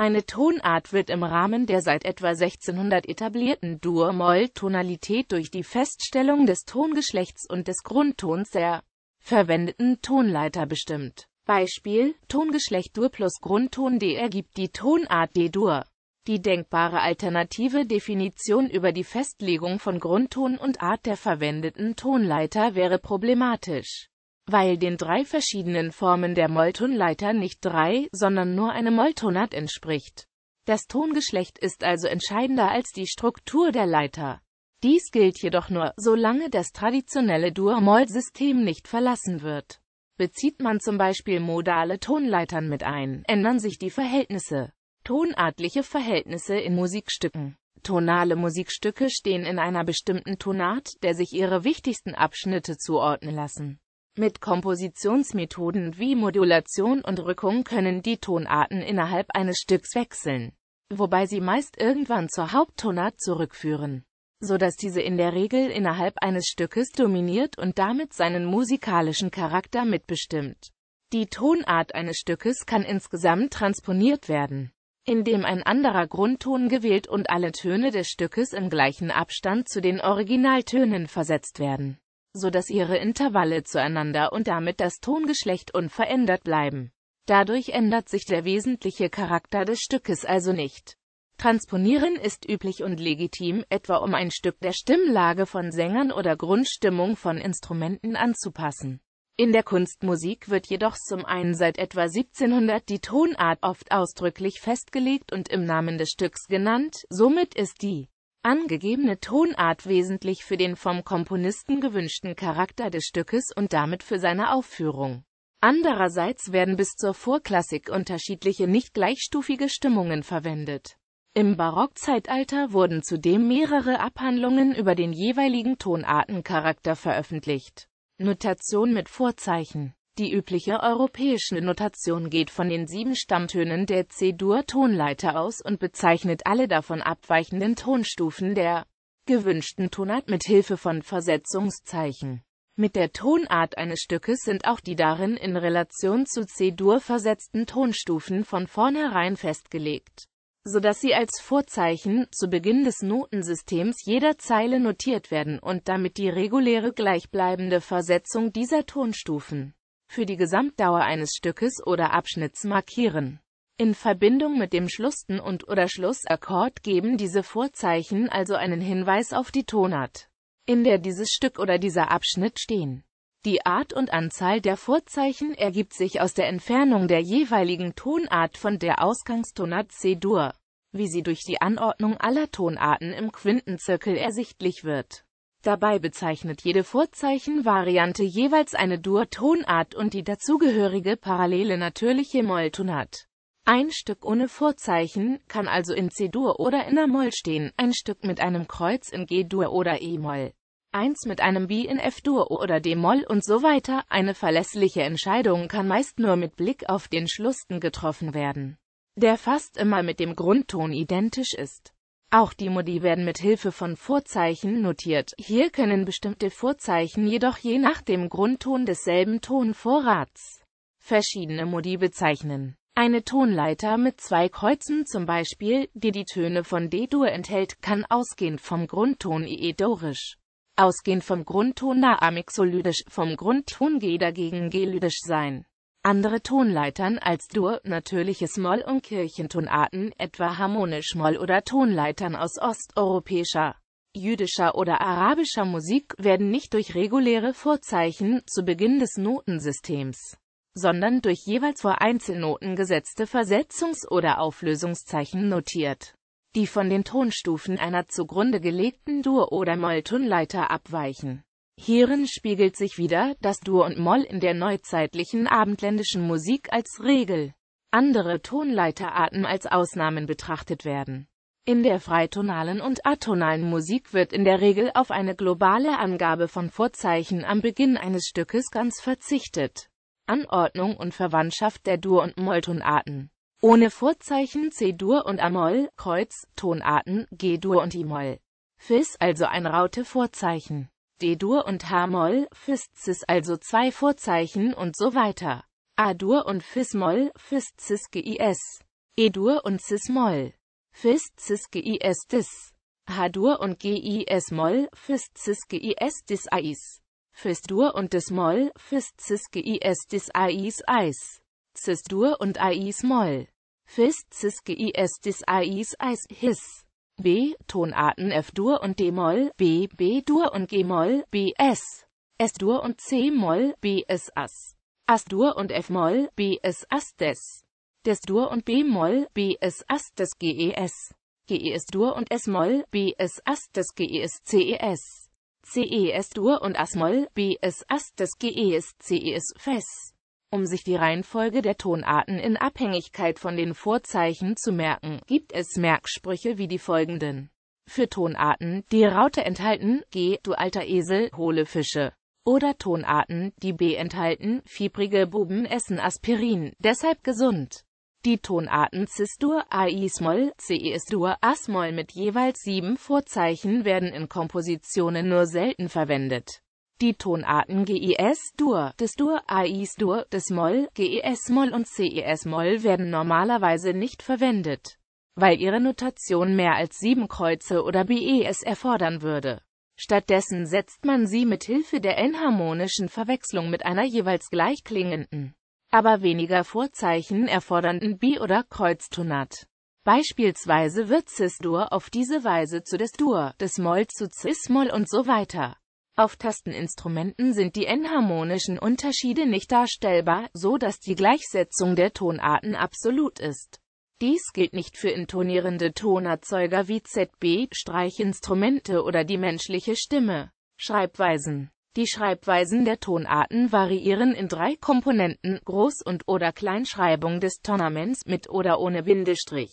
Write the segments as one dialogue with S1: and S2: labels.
S1: Eine Tonart wird im Rahmen der seit etwa 1600 etablierten Dur-Moll-Tonalität durch die Feststellung des Tongeschlechts und des Grundtons der verwendeten Tonleiter bestimmt. Beispiel: Tongeschlecht Dur plus Grundton D ergibt die Tonart D-Dur. Die denkbare alternative Definition über die Festlegung von Grundton und Art der verwendeten Tonleiter wäre problematisch weil den drei verschiedenen Formen der Molltonleiter nicht drei, sondern nur eine Moltonat entspricht. Das Tongeschlecht ist also entscheidender als die Struktur der Leiter. Dies gilt jedoch nur, solange das traditionelle Dur-Moll-System nicht verlassen wird. Bezieht man zum Beispiel modale Tonleitern mit ein, ändern sich die Verhältnisse. Tonartliche Verhältnisse in Musikstücken Tonale Musikstücke stehen in einer bestimmten Tonart, der sich ihre wichtigsten Abschnitte zuordnen lassen. Mit Kompositionsmethoden wie Modulation und Rückung können die Tonarten innerhalb eines Stücks wechseln, wobei sie meist irgendwann zur Haupttonart zurückführen, so dass diese in der Regel innerhalb eines Stückes dominiert und damit seinen musikalischen Charakter mitbestimmt. Die Tonart eines Stückes kann insgesamt transponiert werden, indem ein anderer Grundton gewählt und alle Töne des Stückes im gleichen Abstand zu den Originaltönen versetzt werden so dass ihre Intervalle zueinander und damit das Tongeschlecht unverändert bleiben. Dadurch ändert sich der wesentliche Charakter des Stückes also nicht. Transponieren ist üblich und legitim, etwa um ein Stück der Stimmlage von Sängern oder Grundstimmung von Instrumenten anzupassen. In der Kunstmusik wird jedoch zum einen seit etwa 1700 die Tonart oft ausdrücklich festgelegt und im Namen des Stücks genannt, somit ist die angegebene Tonart wesentlich für den vom Komponisten gewünschten Charakter des Stückes und damit für seine Aufführung. Andererseits werden bis zur Vorklassik unterschiedliche nicht gleichstufige Stimmungen verwendet. Im Barockzeitalter wurden zudem mehrere Abhandlungen über den jeweiligen Tonartencharakter veröffentlicht. Notation mit Vorzeichen die übliche europäische Notation geht von den sieben Stammtönen der C-Dur-Tonleiter aus und bezeichnet alle davon abweichenden Tonstufen der gewünschten Tonart mit Hilfe von Versetzungszeichen. Mit der Tonart eines Stückes sind auch die darin in Relation zu C-Dur versetzten Tonstufen von vornherein festgelegt, sodass sie als Vorzeichen zu Beginn des Notensystems jeder Zeile notiert werden und damit die reguläre gleichbleibende Versetzung dieser Tonstufen für die Gesamtdauer eines Stückes oder Abschnitts markieren. In Verbindung mit dem Schlusston und oder Schlussakkord geben diese Vorzeichen also einen Hinweis auf die Tonart, in der dieses Stück oder dieser Abschnitt stehen. Die Art und Anzahl der Vorzeichen ergibt sich aus der Entfernung der jeweiligen Tonart von der Ausgangstonart C-Dur, wie sie durch die Anordnung aller Tonarten im Quintenzirkel ersichtlich wird. Dabei bezeichnet jede Vorzeichenvariante jeweils eine Dur-Tonart und die dazugehörige parallele natürliche Molltonart. Ein Stück ohne Vorzeichen kann also in C-Dur oder in A-Moll stehen, ein Stück mit einem Kreuz in G-Dur oder E-Moll, eins mit einem B in F-Dur oder D-Moll und so weiter. Eine verlässliche Entscheidung kann meist nur mit Blick auf den Schlusten getroffen werden, der fast immer mit dem Grundton identisch ist. Auch die Modi werden mit Hilfe von Vorzeichen notiert. Hier können bestimmte Vorzeichen jedoch je nach dem Grundton desselben Tonvorrats verschiedene Modi bezeichnen. Eine Tonleiter mit zwei Kreuzen zum Beispiel, die die Töne von D-Dur enthält, kann ausgehend vom Grundton E-Dorisch, ausgehend vom Grundton Na-Amixolydisch, vom Grundton G dagegen G-Lydisch sein. Andere Tonleitern als Dur, natürliches Moll und Kirchentonarten, etwa harmonisch Moll oder Tonleitern aus osteuropäischer, jüdischer oder arabischer Musik, werden nicht durch reguläre Vorzeichen zu Beginn des Notensystems, sondern durch jeweils vor Einzelnoten gesetzte Versetzungs- oder Auflösungszeichen notiert, die von den Tonstufen einer zugrunde gelegten Dur- oder Moll-Tonleiter abweichen Hierin spiegelt sich wieder, dass Dur und Moll in der neuzeitlichen abendländischen Musik als Regel, andere Tonleiterarten als Ausnahmen betrachtet werden. In der freitonalen und atonalen Musik wird in der Regel auf eine globale Angabe von Vorzeichen am Beginn eines Stückes ganz verzichtet. Anordnung und Verwandtschaft der Dur- und Molltonarten. Ohne Vorzeichen C-Dur und A-Moll, Kreuz, Tonarten G-Dur und I-Moll. Fis also ein Raute-Vorzeichen. D-Dur und H-Moll, Fis-Cis also zwei Vorzeichen und so weiter. A-Dur und Fis-Moll, Fis-Cis G-I-S. E-Dur und Cis-Moll. Fis-Cis G-I-S Dis. H-Dur und G-I-S-Moll, Fis-Cis G-I-S Dis Ais. Fis-Dur und Dis-Moll, Fis-Cis G-I-S Dis Ais Eis. Cis-Dur und Ais-Moll. Fis-Cis G-I-S Dis Ais Eis His. B, Tonarten F-Dur und D-Moll, B, B-Dur und G-Moll, B, S, S-Dur und C-Moll, B, S, As. as dur und F-Moll, B, S, As Des, Des-Dur und B-Moll, B, S, As Des, G, E, S, G, E, S-Dur und S-Moll, B, S, As Des, G, E, S, C, E, S, C, E, S-Dur und as moll B, S, As Des, G, E, S, C, E, S, Fes, um sich die Reihenfolge der Tonarten in Abhängigkeit von den Vorzeichen zu merken, gibt es Merksprüche wie die folgenden. Für Tonarten, die Raute enthalten, G, du alter Esel, hohle Fische. Oder Tonarten, die B enthalten, fiebrige Buben essen Aspirin, deshalb gesund. Die Tonarten Cis-Dur, AI-Smol, CE-Dur, A-Smol mit jeweils sieben Vorzeichen werden in Kompositionen nur selten verwendet. Die Tonarten GIS Dur, des Dur, AIs Dur, des Moll, GES Moll und CES Moll werden normalerweise nicht verwendet, weil ihre Notation mehr als sieben Kreuze oder BEs erfordern würde. Stattdessen setzt man sie mit Hilfe der enharmonischen Verwechslung mit einer jeweils gleichklingenden, aber weniger Vorzeichen erfordernden Bi- oder Kreuztonat. Beispielsweise wird Cis-Dur auf diese Weise zu des Dur, des Moll zu Cis-Moll und so weiter. Auf Tasteninstrumenten sind die enharmonischen Unterschiede nicht darstellbar, so dass die Gleichsetzung der Tonarten absolut ist. Dies gilt nicht für intonierende Tonerzeuger wie ZB, Streichinstrumente oder die menschliche Stimme. Schreibweisen Die Schreibweisen der Tonarten variieren in drei Komponenten, Groß- und oder Kleinschreibung des Tonaments mit oder ohne Bindestrich,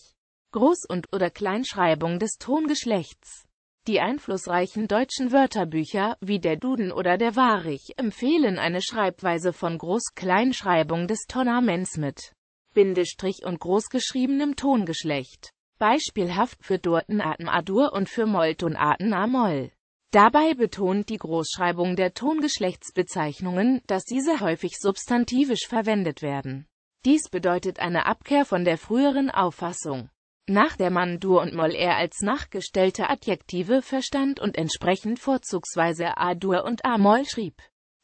S1: Groß- und oder Kleinschreibung des Tongeschlechts. Die einflussreichen deutschen Wörterbücher, wie der Duden oder der Warich, empfehlen eine Schreibweise von Groß-Kleinschreibung des Tonaments mit Bindestrich und großgeschriebenem Tongeschlecht. Beispielhaft für Durtenarten A-Dur und für Molltonarten A-Moll. Dabei betont die Großschreibung der Tongeschlechtsbezeichnungen, dass diese häufig substantivisch verwendet werden. Dies bedeutet eine Abkehr von der früheren Auffassung nach der man Dur und Moll eher als nachgestellte Adjektive verstand und entsprechend vorzugsweise A-Dur und A-Moll schrieb.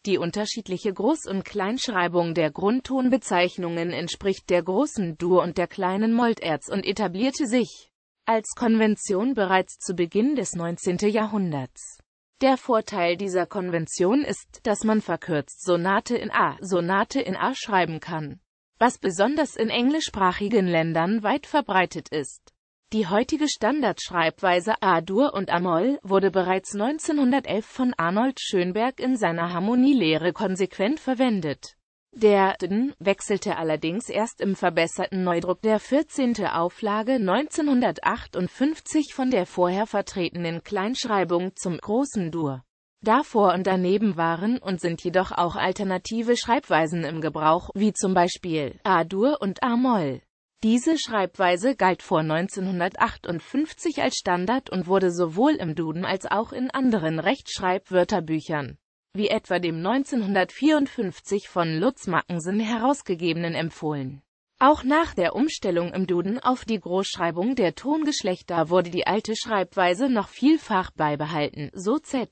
S1: Die unterschiedliche Groß- und Kleinschreibung der Grundtonbezeichnungen entspricht der großen Dur und der kleinen Molterz und etablierte sich als Konvention bereits zu Beginn des 19. Jahrhunderts. Der Vorteil dieser Konvention ist, dass man verkürzt Sonate in A, Sonate in A schreiben kann was besonders in englischsprachigen Ländern weit verbreitet ist. Die heutige Standardschreibweise A-Dur und a-Moll wurde bereits 1911 von Arnold Schönberg in seiner Harmonielehre konsequent verwendet. Der Den wechselte allerdings erst im verbesserten Neudruck der 14. Auflage 1958 von der vorher vertretenen Kleinschreibung zum großen Dur. Davor und daneben waren und sind jedoch auch alternative Schreibweisen im Gebrauch, wie zum Beispiel A-Dur und A-Moll. Diese Schreibweise galt vor 1958 als Standard und wurde sowohl im Duden als auch in anderen Rechtschreibwörterbüchern, wie etwa dem 1954 von Lutz Mackensen herausgegebenen empfohlen. Auch nach der Umstellung im Duden auf die Großschreibung der Tongeschlechter wurde die alte Schreibweise noch vielfach beibehalten, so Z.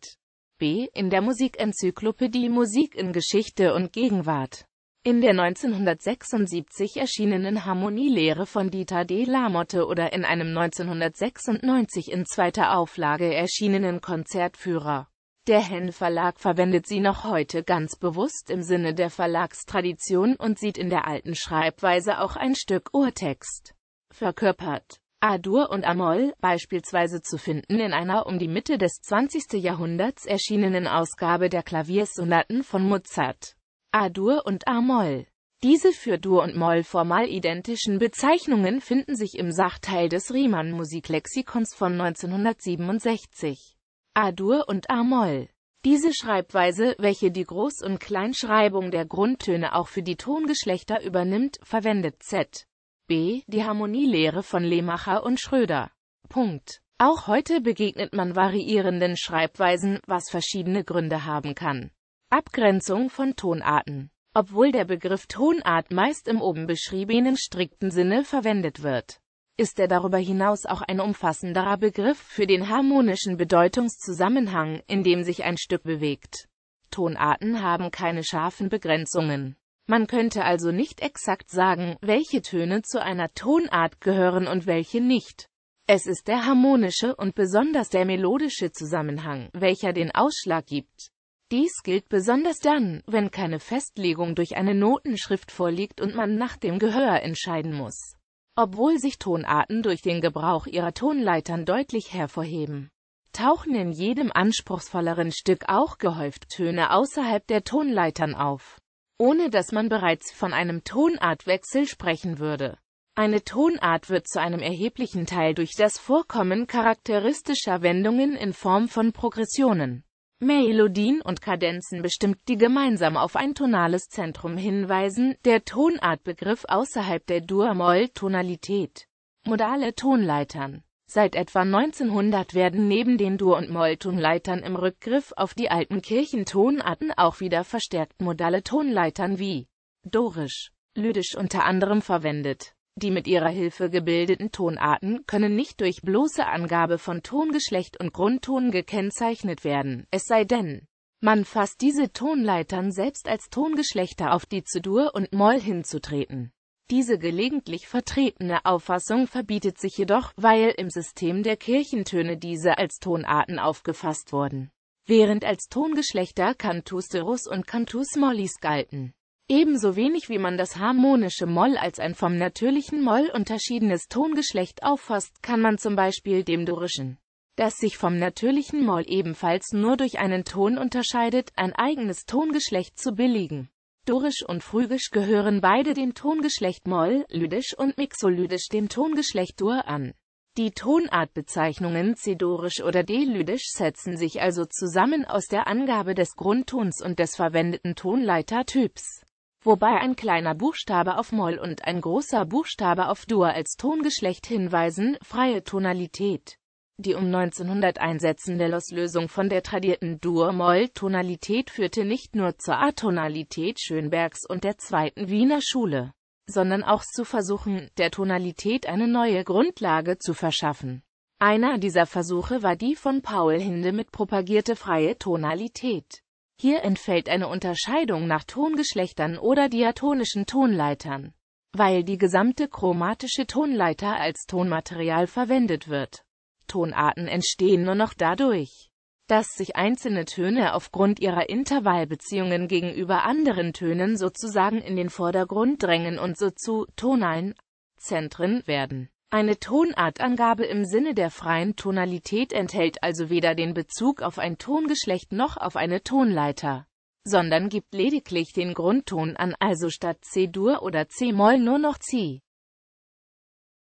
S1: B. in der Musikenzyklopädie Musik in Geschichte und Gegenwart. In der 1976 erschienenen Harmonielehre von Dieter D. Lamotte oder in einem 1996 in zweiter Auflage erschienenen Konzertführer. Der Hen Verlag verwendet sie noch heute ganz bewusst im Sinne der Verlagstradition und sieht in der alten Schreibweise auch ein Stück Urtext verkörpert. A-Dur und A-Moll beispielsweise zu finden in einer um die Mitte des 20. Jahrhunderts erschienenen Ausgabe der Klaviersonaten von Mozart. A-Dur und A-Moll. Diese für Dur und Moll formal identischen Bezeichnungen finden sich im Sachteil des Riemann Musiklexikons von 1967. A-Dur und A-Moll. Diese Schreibweise, welche die Groß- und Kleinschreibung der Grundtöne auch für die Tongeschlechter übernimmt, verwendet Z. B. Die Harmonielehre von Lehmacher und Schröder. Punkt. Auch heute begegnet man variierenden Schreibweisen, was verschiedene Gründe haben kann. Abgrenzung von Tonarten Obwohl der Begriff Tonart meist im oben beschriebenen strikten Sinne verwendet wird, ist er darüber hinaus auch ein umfassenderer Begriff für den harmonischen Bedeutungszusammenhang, in dem sich ein Stück bewegt. Tonarten haben keine scharfen Begrenzungen. Man könnte also nicht exakt sagen, welche Töne zu einer Tonart gehören und welche nicht. Es ist der harmonische und besonders der melodische Zusammenhang, welcher den Ausschlag gibt. Dies gilt besonders dann, wenn keine Festlegung durch eine Notenschrift vorliegt und man nach dem Gehör entscheiden muss. Obwohl sich Tonarten durch den Gebrauch ihrer Tonleitern deutlich hervorheben, tauchen in jedem anspruchsvolleren Stück auch gehäuft Töne außerhalb der Tonleitern auf ohne dass man bereits von einem Tonartwechsel sprechen würde. Eine Tonart wird zu einem erheblichen Teil durch das Vorkommen charakteristischer Wendungen in Form von Progressionen, Melodien und Kadenzen bestimmt, die gemeinsam auf ein tonales Zentrum hinweisen, der Tonartbegriff außerhalb der Dur-Moll-Tonalität. Modale Tonleitern Seit etwa 1900 werden neben den Dur- und Molltonleitern im Rückgriff auf die alten Kirchentonarten auch wieder verstärkt modale Tonleitern wie Dorisch, Lydisch unter anderem verwendet. Die mit ihrer Hilfe gebildeten Tonarten können nicht durch bloße Angabe von Tongeschlecht und Grundton gekennzeichnet werden, es sei denn, man fasst diese Tonleitern selbst als Tongeschlechter auf, die zu Dur und Moll hinzutreten diese gelegentlich vertretene Auffassung verbietet sich jedoch, weil im System der Kirchentöne diese als Tonarten aufgefasst wurden, während als Tongeschlechter Cantus terus und Cantus mollis galten. Ebenso wenig wie man das harmonische Moll als ein vom natürlichen Moll unterschiedenes Tongeschlecht auffasst, kann man zum Beispiel dem dorischen, das sich vom natürlichen Moll ebenfalls nur durch einen Ton unterscheidet, ein eigenes Tongeschlecht zu billigen. Dorisch und Phrygisch gehören beide dem Tongeschlecht Moll, Lydisch und Mixolydisch dem Tongeschlecht Dur an. Die Tonartbezeichnungen C-Dorisch oder D-Lydisch setzen sich also zusammen aus der Angabe des Grundtons und des verwendeten Tonleitertyps, wobei ein kleiner Buchstabe auf Moll und ein großer Buchstabe auf Dur als Tongeschlecht hinweisen, freie Tonalität die um 1900 einsetzende Loslösung von der tradierten Dur-Moll-Tonalität führte nicht nur zur Atonalität Schönbergs und der Zweiten Wiener Schule, sondern auch zu Versuchen, der Tonalität eine neue Grundlage zu verschaffen. Einer dieser Versuche war die von Paul Hinde mit propagierte freie Tonalität. Hier entfällt eine Unterscheidung nach Tongeschlechtern oder diatonischen Tonleitern, weil die gesamte chromatische Tonleiter als Tonmaterial verwendet wird. Tonarten entstehen nur noch dadurch, dass sich einzelne Töne aufgrund ihrer Intervallbeziehungen gegenüber anderen Tönen sozusagen in den Vordergrund drängen und so zu tonalen Zentren werden. Eine Tonartangabe im Sinne der freien Tonalität enthält also weder den Bezug auf ein Tongeschlecht noch auf eine Tonleiter, sondern gibt lediglich den Grundton an, also statt C-Dur oder C-Moll nur noch C.